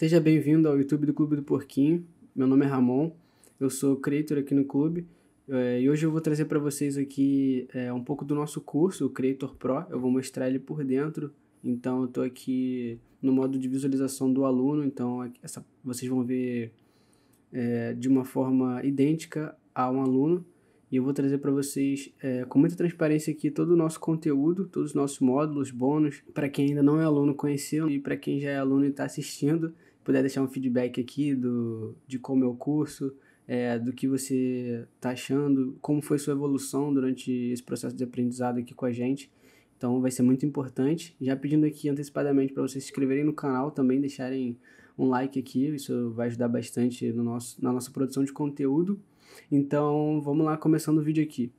Seja bem-vindo ao YouTube do Clube do Porquinho. Meu nome é Ramon, eu sou creator aqui no clube é, e hoje eu vou trazer para vocês aqui é, um pouco do nosso curso, o Creator Pro. Eu vou mostrar ele por dentro. Então eu estou aqui no modo de visualização do aluno. Então essa, vocês vão ver é, de uma forma idêntica a um aluno. E eu vou trazer para vocês é, com muita transparência aqui todo o nosso conteúdo, todos os nossos módulos, bônus, para quem ainda não é aluno conhecido e para quem já é aluno e está assistindo puder deixar um feedback aqui do, de como é o curso, é, do que você está achando, como foi sua evolução durante esse processo de aprendizado aqui com a gente. Então vai ser muito importante. Já pedindo aqui antecipadamente para vocês se inscreverem no canal, também deixarem um like aqui, isso vai ajudar bastante no nosso, na nossa produção de conteúdo. Então vamos lá, começando o vídeo aqui.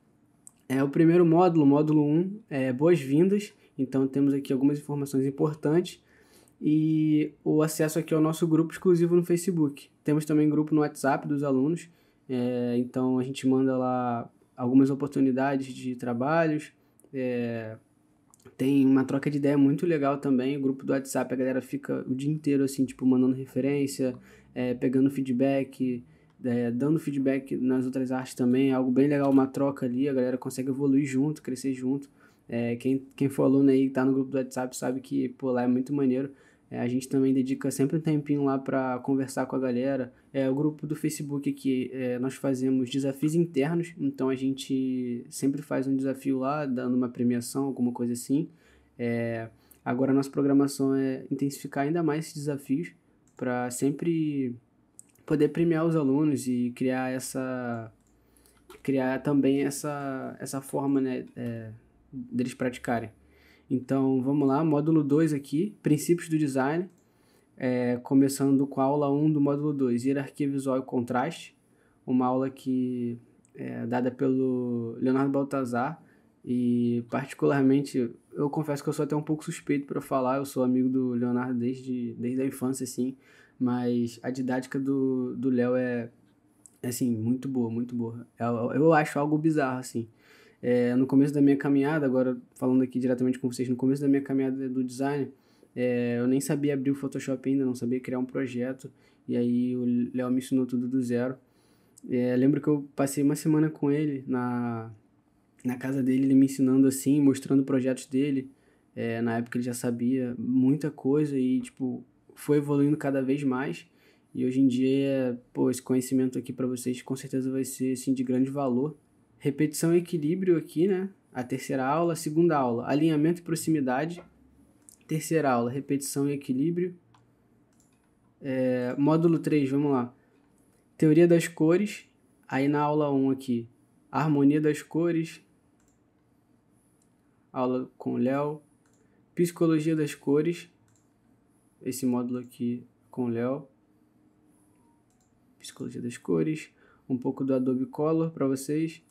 É o primeiro módulo, módulo 1, é boas-vindas. Então temos aqui algumas informações importantes e o acesso aqui ao nosso grupo exclusivo no Facebook. Temos também grupo no WhatsApp dos alunos, é, então a gente manda lá algumas oportunidades de trabalhos, é, tem uma troca de ideia muito legal também, o grupo do WhatsApp a galera fica o dia inteiro assim, tipo, mandando referência, é, pegando feedback, é, dando feedback nas outras artes também, é algo bem legal, uma troca ali, a galera consegue evoluir junto, crescer junto, é, quem, quem for aluno aí, tá no grupo do WhatsApp, sabe que, pô, lá é muito maneiro, é, a gente também dedica sempre um tempinho lá para conversar com a galera. É o grupo do Facebook que é, nós fazemos desafios internos, então a gente sempre faz um desafio lá, dando uma premiação, alguma coisa assim. É, agora a nossa programação é intensificar ainda mais esses desafios para sempre poder premiar os alunos e criar essa criar também essa essa forma né é, deles praticarem então, vamos lá, módulo 2 aqui, princípios do design, é, começando com a aula 1 um do módulo 2, hierarquia visual e contraste, uma aula que é dada pelo Leonardo Baltazar, e particularmente, eu confesso que eu sou até um pouco suspeito para falar, eu sou amigo do Leonardo desde, desde a infância, assim, mas a didática do Léo é, é, assim, muito boa, muito boa. Eu, eu acho algo bizarro, assim. É, no começo da minha caminhada, agora falando aqui diretamente com vocês, no começo da minha caminhada do design, é, eu nem sabia abrir o Photoshop ainda, não sabia criar um projeto, e aí o Léo me ensinou tudo do zero. É, lembro que eu passei uma semana com ele na, na casa dele, ele me ensinando assim, mostrando projetos dele. É, na época ele já sabia muita coisa e, tipo, foi evoluindo cada vez mais. E hoje em dia, pô, esse conhecimento aqui para vocês com certeza vai ser assim, de grande valor repetição e equilíbrio aqui, né? A terceira aula, a segunda aula, alinhamento e proximidade. Terceira aula, repetição e equilíbrio. É, módulo 3, vamos lá. Teoria das cores. Aí na aula 1 aqui, harmonia das cores. Aula com o Léo. Psicologia das cores. Esse módulo aqui com o Léo. Psicologia das cores. Um pouco do Adobe Color para vocês.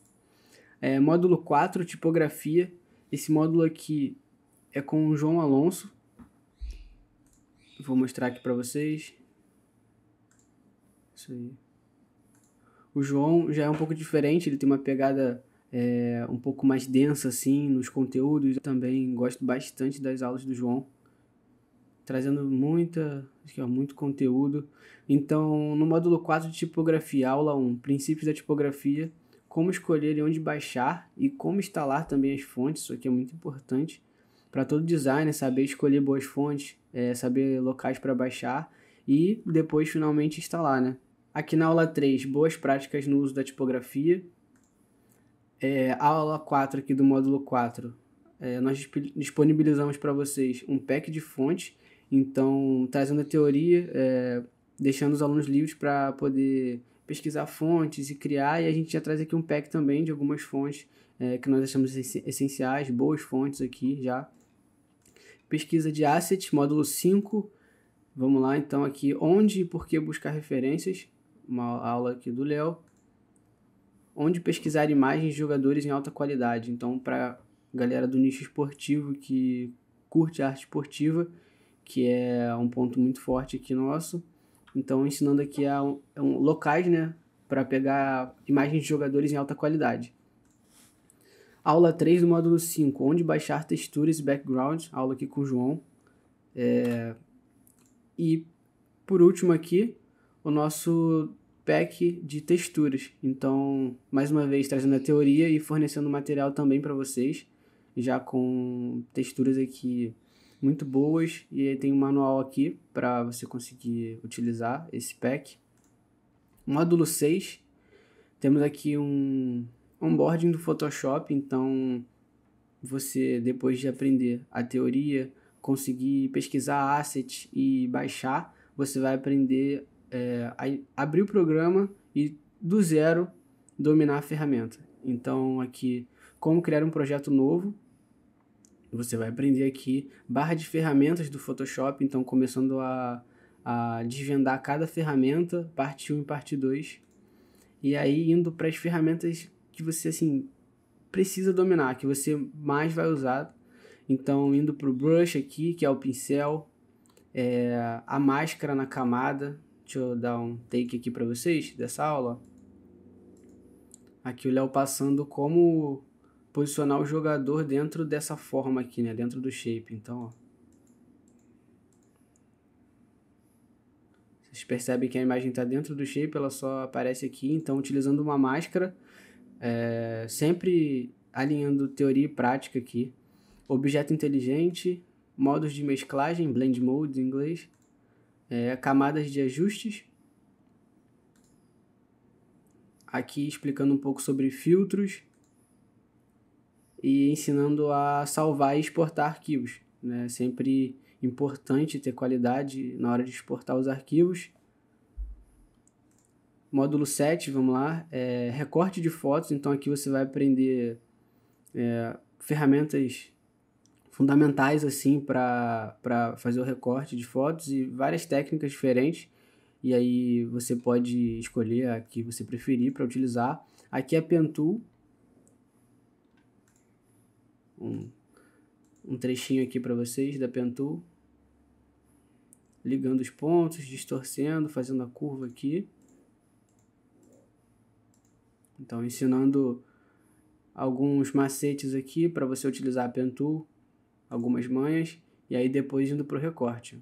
É, módulo 4, tipografia. Esse módulo aqui é com o João Alonso. Vou mostrar aqui para vocês. Isso aí. O João já é um pouco diferente, ele tem uma pegada é, um pouco mais densa assim nos conteúdos. Eu também gosto bastante das aulas do João, trazendo muita, aqui, ó, é muito conteúdo. Então, no módulo 4 de tipografia, aula 1, princípios da tipografia, como escolher e onde baixar e como instalar também as fontes, isso aqui é muito importante para todo designer saber escolher boas fontes, é, saber locais para baixar e depois finalmente instalar, né? Aqui na aula 3, boas práticas no uso da tipografia. É, aula 4 aqui do módulo 4, é, nós disponibilizamos para vocês um pack de fontes, então trazendo a teoria, é, deixando os alunos livres para poder pesquisar fontes e criar, e a gente já traz aqui um pack também de algumas fontes é, que nós achamos essenciais, boas fontes aqui já. Pesquisa de assets, módulo 5. Vamos lá então aqui, onde e por que buscar referências, uma aula aqui do Léo. Onde pesquisar imagens de jogadores em alta qualidade. Então, para galera do nicho esportivo que curte arte esportiva, que é um ponto muito forte aqui nosso. Então, ensinando aqui a, a um, é locais, né, para pegar imagens de jogadores em alta qualidade. Aula 3 do módulo 5, onde baixar texturas e background, aula aqui com o João. É... E por último aqui, o nosso pack de texturas. Então, mais uma vez, trazendo a teoria e fornecendo material também para vocês, já com texturas aqui muito boas e tem um manual aqui para você conseguir utilizar esse pack. Módulo 6, temos aqui um onboarding do Photoshop, então você depois de aprender a teoria, conseguir pesquisar assets e baixar, você vai aprender é, a abrir o programa e do zero dominar a ferramenta. Então aqui como criar um projeto novo você vai aprender aqui barra de ferramentas do Photoshop, então começando a, a desvendar cada ferramenta, parte 1 e parte 2. E aí indo para as ferramentas que você assim precisa dominar, que você mais vai usar. Então indo para o brush aqui, que é o pincel, é, a máscara na camada. Deixa eu dar um take aqui para vocês dessa aula. Aqui o Léo passando como posicionar o jogador dentro dessa forma aqui, né? Dentro do shape. Então, ó. Vocês percebem que a imagem está dentro do shape, ela só aparece aqui. Então, utilizando uma máscara, é, sempre alinhando teoria e prática aqui. Objeto inteligente, modos de mesclagem, blend mode em inglês, é, camadas de ajustes. Aqui explicando um pouco sobre filtros, e ensinando a salvar e exportar arquivos. Né? sempre importante ter qualidade na hora de exportar os arquivos. Módulo 7, vamos lá, é recorte de fotos. Então aqui você vai aprender é, ferramentas fundamentais assim para fazer o recorte de fotos e várias técnicas diferentes. E aí você pode escolher a que você preferir para utilizar. Aqui a é Pentool, um, um trechinho aqui para vocês da pentu Ligando os pontos, distorcendo, fazendo a curva aqui. Então, ensinando alguns macetes aqui para você utilizar a pentu algumas manhas, e aí depois indo para o recorte.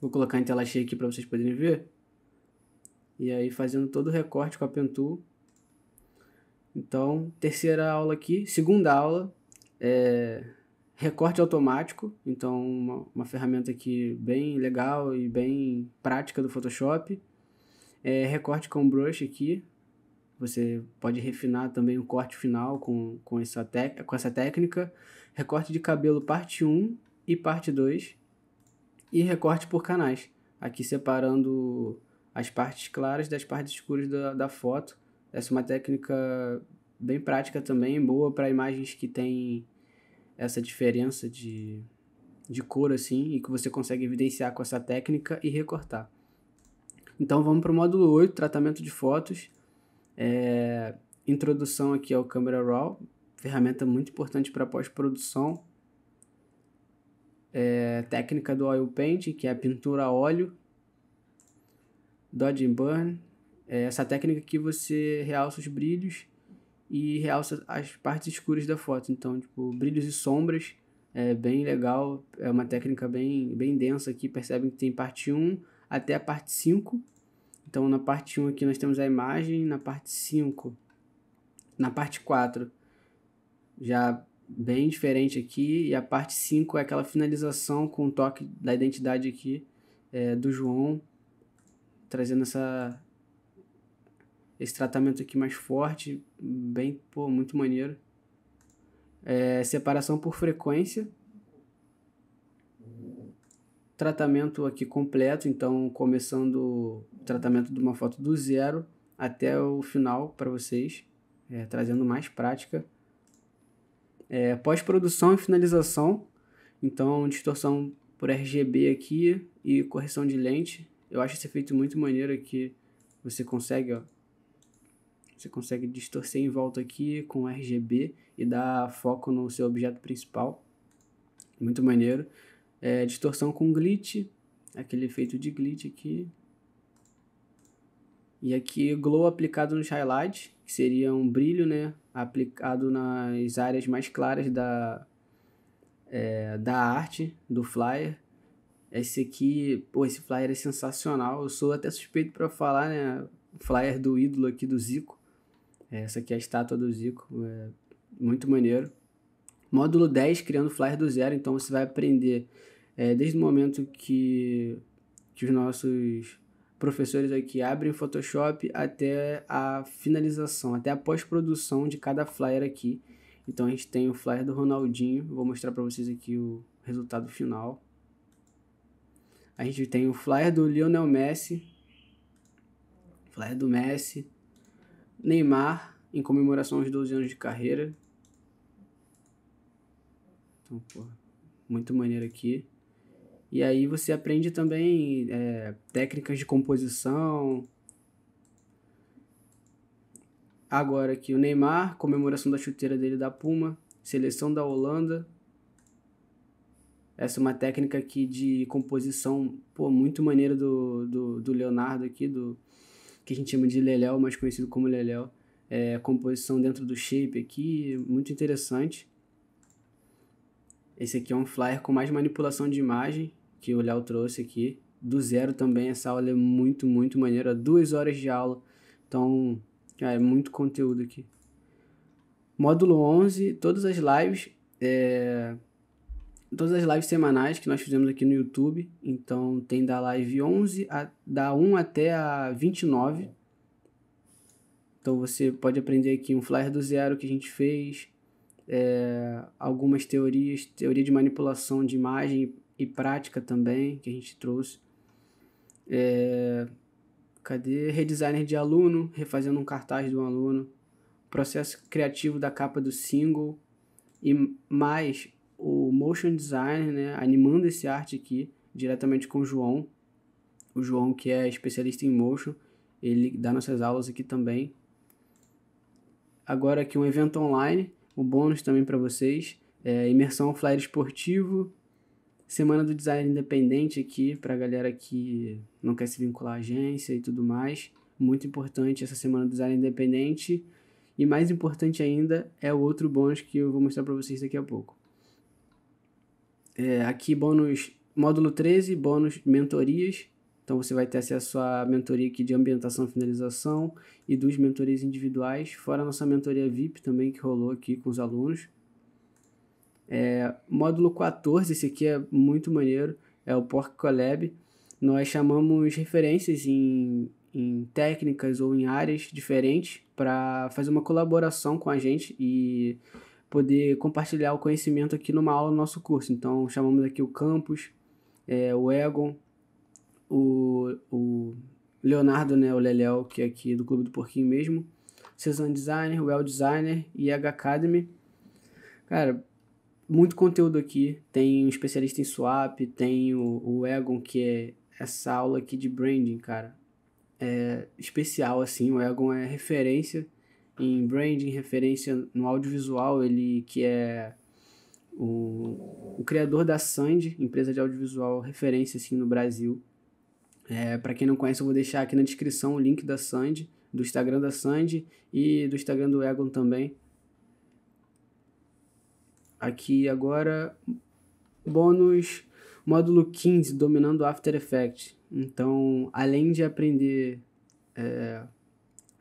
Vou colocar em tela cheia aqui para vocês poderem ver. E aí fazendo todo o recorte com a Pentool, então, terceira aula aqui. Segunda aula é recorte automático. Então, uma, uma ferramenta aqui bem legal e bem prática do Photoshop. É recorte com brush aqui. Você pode refinar também o corte final com, com, essa, tec com essa técnica. Recorte de cabelo parte 1 e parte 2. E recorte por canais. Aqui separando as partes claras das partes escuras da, da foto essa é uma técnica bem prática também, boa para imagens que tem essa diferença de, de cor assim e que você consegue evidenciar com essa técnica e recortar. Então vamos para o módulo 8, tratamento de fotos. É, introdução aqui ao Camera Raw, ferramenta muito importante para pós-produção. É, técnica do oil paint, que é a pintura a óleo. Dodge and burn, é essa técnica que você realça os brilhos e realça as partes escuras da foto. Então, tipo, brilhos e sombras é bem legal, é uma técnica bem, bem densa aqui, percebem que tem parte 1 até a parte 5. Então, na parte 1 aqui nós temos a imagem, na parte 5, na parte 4 já bem diferente aqui, e a parte 5 é aquela finalização com o toque da identidade aqui é, do João, trazendo essa, esse tratamento aqui mais forte, bem, pô, muito maneiro. É, separação por frequência. Tratamento aqui completo, então começando o tratamento de uma foto do zero até o final para vocês, é, trazendo mais prática. É, Pós-produção e finalização, então distorção por RGB aqui e correção de lente. Eu acho esse efeito muito maneiro aqui. Você consegue, ó, você consegue distorcer em volta aqui com RGB e dar foco no seu objeto principal. Muito maneiro. É, distorção com glitch, aquele efeito de glitch aqui. E aqui glow aplicado nos highlights, que seria um brilho, né? Aplicado nas áreas mais claras da, é, da arte, do flyer. Esse aqui, pô, esse flyer é sensacional. Eu sou até suspeito para falar, né? flyer do ídolo aqui do Zico. Essa aqui é a estátua do Zico, é muito maneiro. Módulo 10, criando flyer do zero. Então você vai aprender é, desde o momento que, que os nossos professores aqui abrem o Photoshop até a finalização, até a pós-produção de cada flyer aqui. Então a gente tem o flyer do Ronaldinho, vou mostrar para vocês aqui o resultado final. A gente tem o flyer do Lionel Messi, flyer do Messi, Neymar, em comemoração aos 12 anos de carreira. Então, pô, muito maneiro aqui. E aí você aprende também é, técnicas de composição. Agora aqui o Neymar, comemoração da chuteira dele da Puma, seleção da Holanda. Essa é uma técnica aqui de composição, pô, muito maneira do, do, do Leonardo aqui, do, que a gente chama de Leléu, mais conhecido como Leléu. É, composição dentro do shape aqui, muito interessante. Esse aqui é um flyer com mais manipulação de imagem que o Léo trouxe aqui. Do zero também, essa aula é muito, muito maneira. Duas horas de aula, então é muito conteúdo aqui. Módulo 11, todas as lives. É, todas as lives semanais que nós fizemos aqui no YouTube. Então tem da live 11, a, da 1 até a 29. Então você pode aprender aqui um flyer do zero que a gente fez, é, algumas teorias, teoria de manipulação de imagem e prática também, que a gente trouxe. É, cadê? Redesigner de aluno, refazendo um cartaz de um aluno. Processo criativo da capa do single. E mais o motion design, né, animando esse arte aqui diretamente com o João. O João, que é especialista em motion, ele dá nossas aulas aqui também. Agora aqui um evento online, um bônus também para vocês. É, imersão flyer esportivo, semana do design independente aqui para a galera que não quer se vincular à agência e tudo mais. Muito importante essa semana do design independente. E mais importante ainda é o outro bônus que eu vou mostrar para vocês daqui a pouco. É, aqui, bônus módulo 13, bônus mentorias. Então você vai ter acesso à mentoria aqui de ambientação e finalização e duas mentorias individuais, fora a nossa mentoria VIP também que rolou aqui com os alunos. É, módulo 14, esse aqui é muito maneiro, é o Pork Collab. Nós chamamos referências em, em técnicas ou em áreas diferentes para fazer uma colaboração com a gente e poder compartilhar o conhecimento aqui numa aula do nosso curso. Então, chamamos aqui o Campos, é, o Egon, o, o Leonardo, né, o Leléo, que é aqui do Clube do Porquinho mesmo, Cezanne Designer, Well Designer e H Academy. Cara, muito conteúdo aqui. Tem um especialista em swap, tem o, o Egon, que é essa aula aqui de branding, cara. É especial, assim, o Egon é referência em branding, referência no audiovisual, ele que é o, o criador da Sandy, empresa de audiovisual referência assim no Brasil. É, para quem não conhece, eu vou deixar aqui na descrição o link da Sandy, do Instagram da Sandy e do Instagram do Egon também. Aqui agora, bônus módulo 15, dominando After Effects. Então, além de aprender é,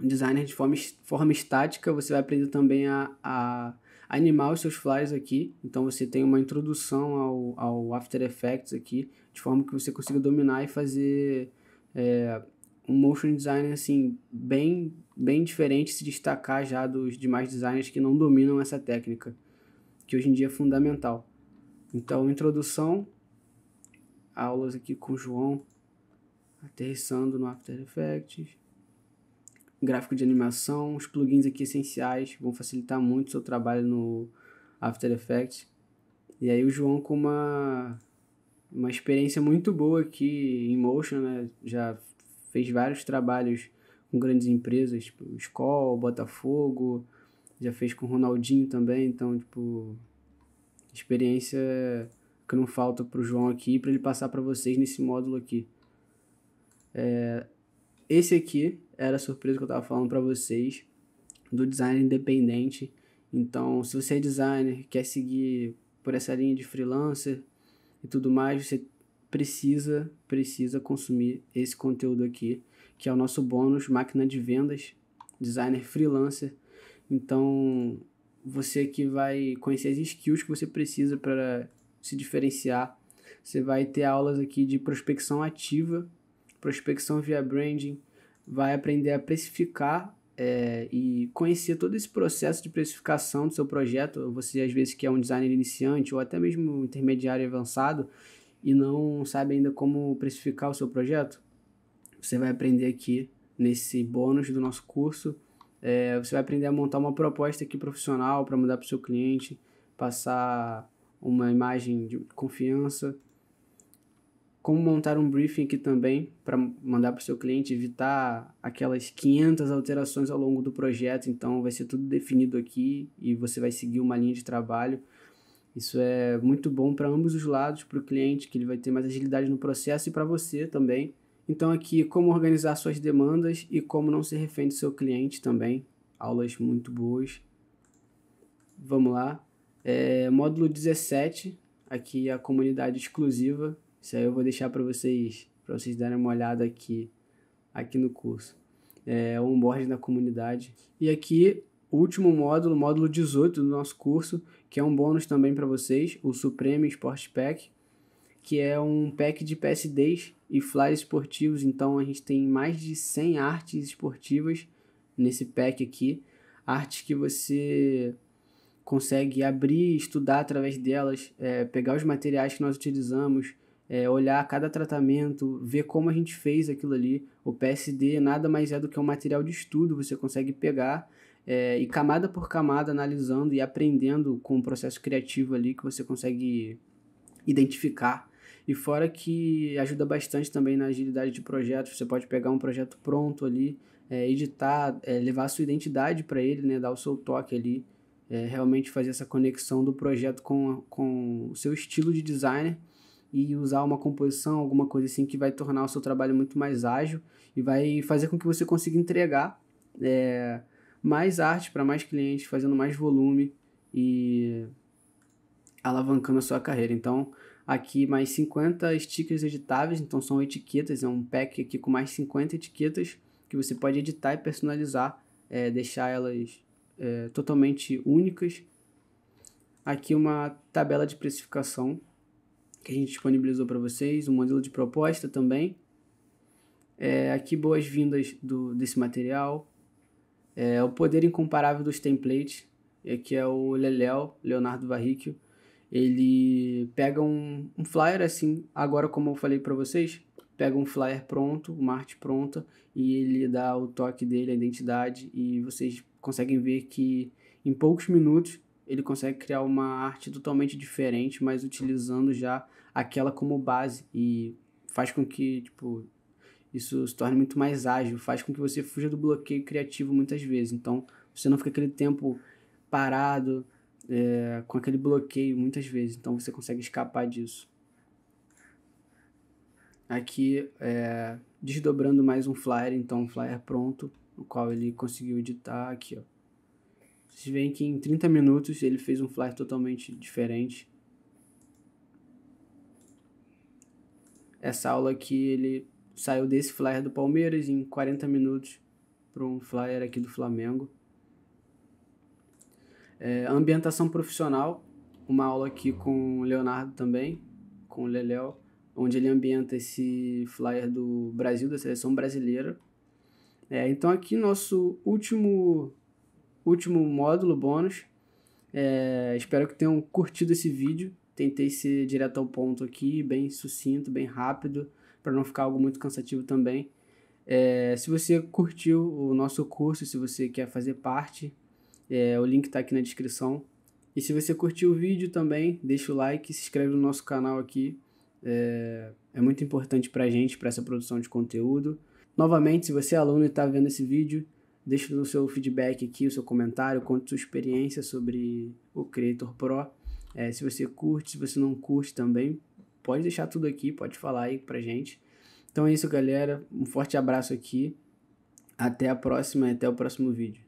designer de forma, forma estática, você vai aprender também a, a animar os seus flyers aqui. Então você tem uma introdução ao, ao After Effects aqui, de forma que você consiga dominar e fazer é, um motion design assim bem bem diferente, se destacar já dos demais designers que não dominam essa técnica, que hoje em dia é fundamental. Então introdução, aulas aqui com o João, aterrissando no After Effects gráfico de animação. Os plugins aqui essenciais vão facilitar muito o seu trabalho no After Effects. E aí o João com uma, uma experiência muito boa aqui em Motion, né? Já fez vários trabalhos com grandes empresas, tipo Skoll, Botafogo, já fez com Ronaldinho também, então, tipo, experiência que não falta para o João aqui para ele passar para vocês nesse módulo aqui. É, esse aqui era a surpresa que eu estava falando para vocês do design independente. Então, se você é designer, quer seguir por essa linha de freelancer e tudo mais, você precisa, precisa consumir esse conteúdo aqui, que é o nosso bônus máquina de vendas, designer freelancer. Então, você que vai conhecer as skills que você precisa para se diferenciar. Você vai ter aulas aqui de prospecção ativa, prospecção via branding, vai aprender a precificar é, e conhecer todo esse processo de precificação do seu projeto. Você, às vezes, que é um designer iniciante ou até mesmo intermediário avançado e não sabe ainda como precificar o seu projeto, você vai aprender aqui nesse bônus do nosso curso. É, você vai aprender a montar uma proposta aqui profissional para mandar para o seu cliente, passar uma imagem de confiança como montar um briefing aqui também para mandar para o seu cliente, evitar aquelas 500 alterações ao longo do projeto. Então, vai ser tudo definido aqui e você vai seguir uma linha de trabalho. Isso é muito bom para ambos os lados, para o cliente, que ele vai ter mais agilidade no processo e para você também. Então, aqui, como organizar suas demandas e como não ser refém do seu cliente também. Aulas muito boas. Vamos lá. É, módulo 17, aqui a comunidade exclusiva isso aí eu vou deixar para vocês, para vocês darem uma olhada aqui, aqui no curso. É, onboard na comunidade. E aqui, o último módulo, módulo 18 do nosso curso, que é um bônus também para vocês, o Supreme Sports Pack, que é um pack de PSDs e flyers esportivos. Então a gente tem mais de 100 artes esportivas nesse pack aqui, artes que você consegue abrir, estudar através delas, é, pegar os materiais que nós utilizamos, é, olhar cada tratamento, ver como a gente fez aquilo ali. O PSD nada mais é do que um material de estudo, você consegue pegar é, e camada por camada analisando e aprendendo com o processo criativo ali que você consegue identificar. E fora que ajuda bastante também na agilidade de projetos, você pode pegar um projeto pronto ali, é, editar, é, levar a sua identidade para ele, né, dar o seu toque ali, é, realmente fazer essa conexão do projeto com, com o seu estilo de designer e usar uma composição, alguma coisa assim que vai tornar o seu trabalho muito mais ágil e vai fazer com que você consiga entregar é, mais arte para mais clientes, fazendo mais volume e alavancando a sua carreira. Então, aqui mais 50 stickers editáveis, então são etiquetas, é um pack aqui com mais 50 etiquetas que você pode editar e personalizar, é, deixar elas é, totalmente únicas. Aqui uma tabela de precificação que a gente disponibilizou para vocês, um modelo de proposta também. É, aqui boas-vindas desse material. É, o poder incomparável dos templates, é, que é o Leléo, Leonardo Varricchio. Ele pega um, um flyer assim, agora como eu falei para vocês, pega um flyer pronto, uma arte pronta, e ele dá o toque dele, a identidade, e vocês conseguem ver que em poucos minutos ele consegue criar uma arte totalmente diferente, mas utilizando já aquela como base e faz com que, tipo, isso se torne muito mais ágil, faz com que você fuja do bloqueio criativo muitas vezes. Então, você não fica aquele tempo parado é, com aquele bloqueio muitas vezes, então você consegue escapar disso. Aqui, é, desdobrando mais um flyer, então um flyer pronto, no qual ele conseguiu editar aqui, ó vocês veem que em 30 minutos ele fez um flyer totalmente diferente. Essa aula aqui ele saiu desse flyer do Palmeiras em 40 minutos para um flyer aqui do Flamengo. É, ambientação profissional, uma aula aqui com o Leonardo também, com o Leléo, onde ele ambienta esse flyer do Brasil, da seleção brasileira. É, então aqui nosso último último módulo bônus. É, espero que tenham curtido esse vídeo. Tentei ser direto ao ponto aqui, bem sucinto, bem rápido, para não ficar algo muito cansativo também. É, se você curtiu o nosso curso, se você quer fazer parte, é, o link está aqui na descrição. E se você curtiu o vídeo também, deixa o like, se inscreve no nosso canal aqui. É, é muito importante para a gente, para essa produção de conteúdo. Novamente, se você é aluno e está vendo esse vídeo, Deixe o seu feedback aqui, o seu comentário, conte sua experiência sobre o Creator Pro. É, se você curte, se você não curte também, pode deixar tudo aqui, pode falar aí pra gente. Então é isso, galera. Um forte abraço aqui. Até a próxima e até o próximo vídeo.